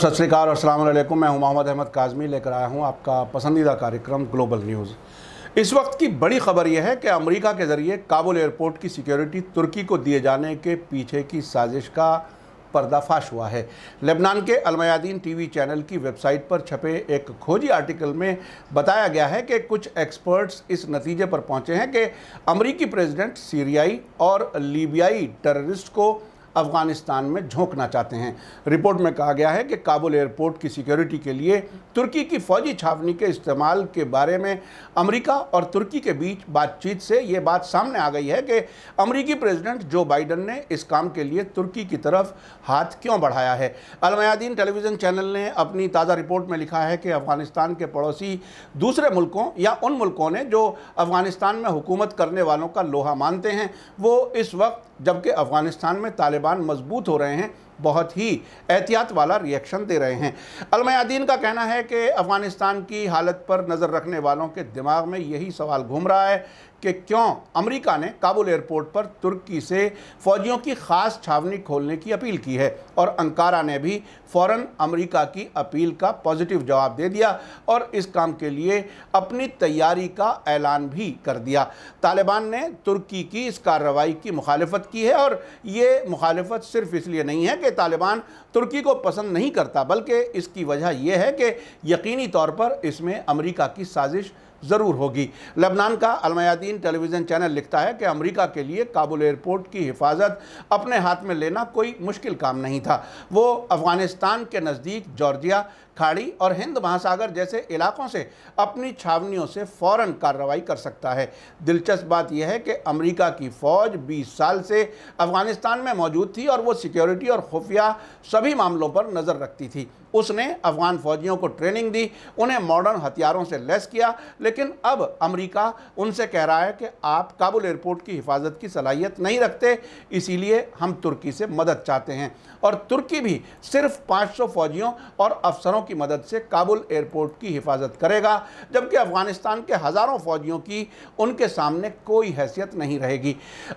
साहब सत श्रीकाल और मैं हूं मोहम्मद अहमद काजमी लेकर आया हूं आपका पसंदीदा कार्यक्रम ग्लोबल न्यूज़ इस वक्त की बड़ी खबर यह है कि अमेरिका के ज़रिए काबुल एयरपोर्ट की सिक्योरिटी तुर्की को दिए जाने के पीछे की साजिश का पर्दाफाश हुआ है लेबनान के अलमयादीन टीवी चैनल की वेबसाइट पर छपे एक खोजी आर्टिकल में बताया गया है कि कुछ एक्सपर्ट्स इस नतीजे पर पहुंचे हैं कि अमरीकी प्रेजिडेंट सीरियाई और लीबियाई टेररिस्ट को अफगानिस्तान में झोंकना चाहते हैं रिपोर्ट में कहा गया है कि काबुल एयरपोर्ट की सिक्योरिटी के लिए तुर्की की फौजी छावनी के इस्तेमाल के बारे में अमेरिका और तुर्की के बीच बातचीत से ये बात सामने आ गई है कि अमरीकी प्रेसिडेंट जो बाइडन ने इस काम के लिए तुर्की की तरफ हाथ क्यों बढ़ाया है अलमयादीन टेलीविज़न चैनल ने अपनी ताज़ा रिपोर्ट में लिखा है कि अफगानिस्तान के पड़ोसी दूसरे मुल्कों या उन मुल्कों ने जो अफगानिस्तान में हुकूमत करने वालों का लोहा मानते हैं वो इस वक्त जबकि अफगानिस्तान में तालिबान तालिबान मजबूत हो रहे हैं बहुत ही एहतियात वाला रिएक्शन दे रहे हैं अलमयादीन का कहना है कि अफ़गानिस्तान की हालत पर नज़र रखने वालों के दिमाग में यही सवाल घूम रहा है कि क्यों अमेरिका ने काबुल एयरपोर्ट पर तुर्की से फ़ौजियों की ख़ास छावनी खोलने की अपील की है और अंकारा ने भी फ़ौर अमेरिका की अपील का पॉजिटिव जवाब दे दिया और इस काम के लिए अपनी तैयारी का ऐलान भी कर दिया तालिबान ने तुर्की की इस कार्रवाई की मुखालफत की है और ये मुखालफत सिर्फ इसलिए नहीं है कि तालिबान तुर्की को पसंद नहीं करता बल्कि इसकी वजह यह है कि यकीनी तौर पर इसमें अमरीका की साजिश ज़रूर होगी लेबनान का अलमयादीन टेलीविज़न चैनल लिखता है कि अमरीका के लिए काबुल एयरपोर्ट की हिफाजत अपने हाथ में लेना कोई मुश्किल काम नहीं था वो अफ़गानिस्तान के नज़दीक जॉर्जिया खाड़ी और हिंद महासागर जैसे इलाकों से अपनी छावनियों से फ़ौर कार्रवाई कर सकता है दिलचस्प बात यह है कि अमेरिका की फ़ौज 20 साल से अफ़गानिस्तान में मौजूद थी और वो सिक्योरिटी और खुफिया सभी मामलों पर नज़र रखती थी उसने अफ़गान फ़ौजियों को ट्रेनिंग दी उन्हें मॉडर्न हथियारों से लैस किया लेकिन अब अमेरिका उनसे कह रहा है कि आप काबुल एयरपोर्ट की हिफाजत की सलाहियत नहीं रखते इसीलिए हम तुर्की से मदद चाहते हैं और तुर्की भी सिर्फ 500 फौजियों और अफसरों की मदद से काबुल एयरपोर्ट की हिफाजत करेगा जबकि अफगानिस्तान के हज़ारों फौजियों की उनके सामने कोई हैसियत नहीं रहेगी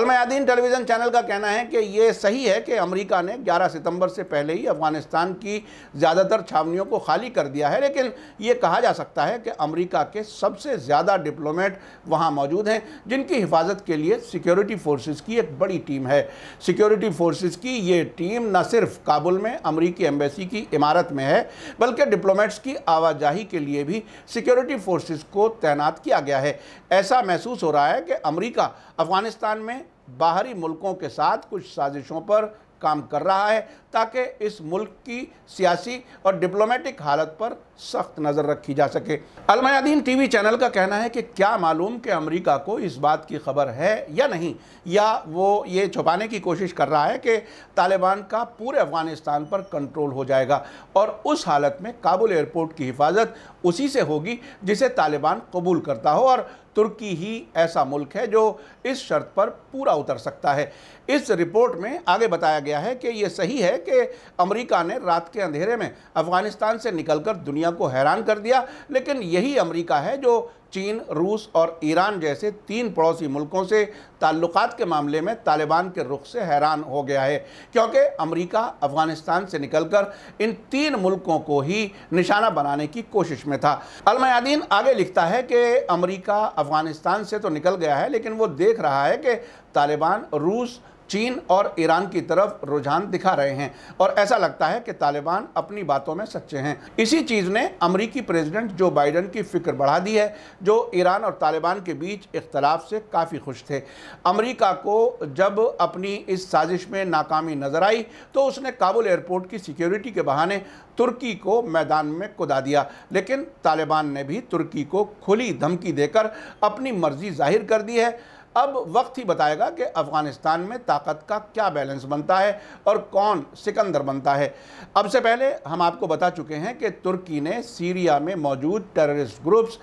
अलमयादीन टेलीविज़न चैनल का कहना है कि ये सही है कि अमरीका ने ग्यारह सितम्बर से पहले ही अफगानिस्तान की ज़्यादातर छावनियों को खाली कर दिया है लेकिन ये कहा जा सकता है कि अमरीका के सब सबसे ज़्यादा डिप्लोमेट वहाँ मौजूद हैं जिनकी हिफाजत के लिए सिक्योरिटी फोर्सेस की एक बड़ी टीम है सिक्योरिटी फोर्सेस की ये टीम न सिर्फ काबुल में अमरीकी एम्बेसी की इमारत में है बल्कि डिप्लोमेट्स की आवाजाही के लिए भी सिक्योरिटी फोर्स को तैनात किया गया है ऐसा महसूस हो रहा है कि अमरीका अफ़गानिस्तान में बाहरी मुल्कों के साथ कुछ साजिशों पर काम कर रहा है ताकि इस मुल्क की सियासी और डिप्लोमेटिक हालत पर सख्त नज़र रखी जा सके अलमयादीन टीवी चैनल का कहना है कि क्या मालूम कि अमेरिका को इस बात की खबर है या नहीं या वो ये छुपाने की कोशिश कर रहा है कि तालिबान का पूरे अफ़गानिस्तान पर कंट्रोल हो जाएगा और उस हालत में काबुल एयरपोर्ट की हिफाजत उसी से होगी जिसे तालिबान कबूल करता हो और तुर्की ही ऐसा मुल्क है जो इस शर्त पर पूरा उतर सकता है इस रिपोर्ट में आगे बताया गया है कि यह सही है कि अमेरिका ने रात के अंधेरे में अफ़गानिस्तान से निकलकर दुनिया दुनिया को हैरान कर दिया लेकिन यही अमेरिका है जो चीन रूस और ईरान जैसे तीन पड़ोसी मुल्कों से ताल्लुक़ के मामले में तालिबान के रुख से हैरान हो गया है क्योंकि अमेरिका अफ़गानिस्तान से निकलकर इन तीन मुल्कों को ही निशाना बनाने की कोशिश में था अलमयादीन आगे लिखता है कि अमेरिका अफ़गानिस्तान से तो निकल गया है लेकिन वो देख रहा है कि तालिबान रूस चीन और ईरान की तरफ रुझान दिखा रहे हैं और ऐसा लगता है कि तालिबान अपनी बातों में सच्चे हैं इसी चीज़ ने अमरीकी प्रेसिडेंट जो बाइडन की फिक्र बढ़ा दी है जो ईरान और तालिबान के बीच इख्तलाफ से काफ़ी खुश थे अमरीका को जब अपनी इस साजिश में नाकामी नज़र आई तो उसने काबुल एयरपोर्ट की सिक्योरिटी के बहाने तुर्की को मैदान में कुदा दिया लेकिन तालिबान ने भी तुर्की को खुली धमकी देकर अपनी मर्जी जाहिर कर दी है अब वक्त ही बताएगा कि अफ़गानिस्तान में ताकत का क्या बैलेंस बनता है और कौन सिकंदर बनता है अब से पहले हम आपको बता चुके हैं कि तुर्की ने सीरिया में मौजूद टेररिस्ट ग्रुप्स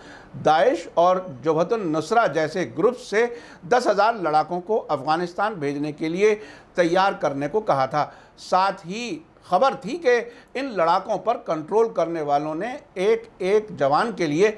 दाइश और जबहतुलनसरा जैसे ग्रुप्स से दस हज़ार लड़ाकों को अफ़गानिस्तान भेजने के लिए तैयार करने को कहा था साथ ही खबर थी कि इन लड़ाकों पर कंट्रोल करने वालों ने एक एक जवान के लिए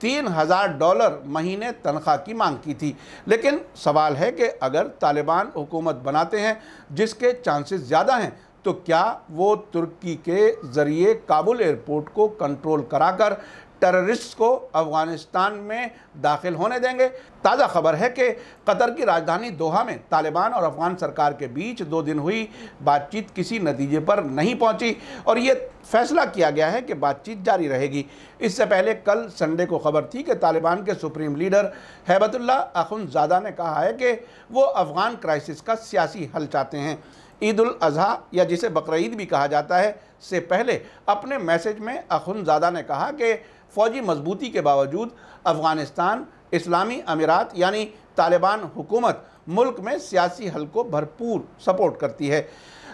तीन हज़ार डॉलर महीने तनख्वाह की मांग की थी लेकिन सवाल है कि अगर तालिबान हुकूमत बनाते हैं जिसके चांसेस ज़्यादा हैं तो क्या वो तुर्की के ज़रिए काबुल एयरपोर्ट को कंट्रोल कराकर टेररिस्ट को अफगानिस्तान में दाखिल होने देंगे ताज़ा खबर है कि कतर की राजधानी दोहा में तालिबान और अफगान सरकार के बीच दो दिन हुई बातचीत किसी नतीजे पर नहीं पहुंची और ये फैसला किया गया है कि बातचीत जारी रहेगी इससे पहले कल संडे को खबर थी कि तालिबान के सुप्रीम लीडर हैबतुल्ला अखुनजादा ने कहा है कि वो अफगान क्राइसिस का सियासी हल चाहते हैं ईद अजहा या जिसे बकरीद भी कहा जाता है से पहले अपने मैसेज में अखुनजादा ने कहा कि फ़ौजी मजबूती के बावजूद अफ़गानिस्तान इस्लामी अमीरात यानी तालिबान हुकूमत मुल्क में सियासी हल को भरपूर सपोर्ट करती है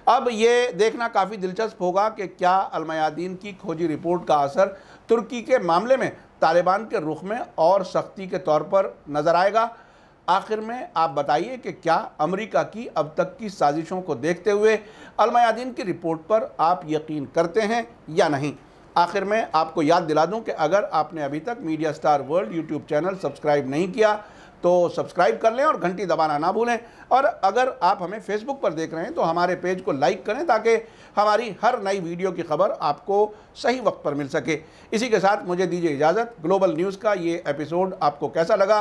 अब ये देखना काफ़ी दिलचस्प होगा कि क्या अलमयादीन की खोजी रिपोर्ट का असर तुर्की के मामले में तालिबान के रुख में और सख्ती के तौर पर नज़र आएगा आखिर में आप बताइए कि क्या अमेरिका की अब तक की साजिशों को देखते हुए अलमयादीन की रिपोर्ट पर आप यकीन करते हैं या नहीं आखिर में आपको याद दिला दूं कि अगर आपने अभी तक media star world YouTube channel subscribe नहीं किया तो सब्सक्राइब कर लें और घंटी दबाना ना भूलें और अगर आप हमें फेसबुक पर देख रहे हैं तो हमारे पेज को लाइक करें ताकि हमारी हर नई वीडियो की खबर आपको सही वक्त पर मिल सके इसी के साथ मुझे दीजिए इजाज़त ग्लोबल न्यूज़ का ये एपिसोड आपको कैसा लगा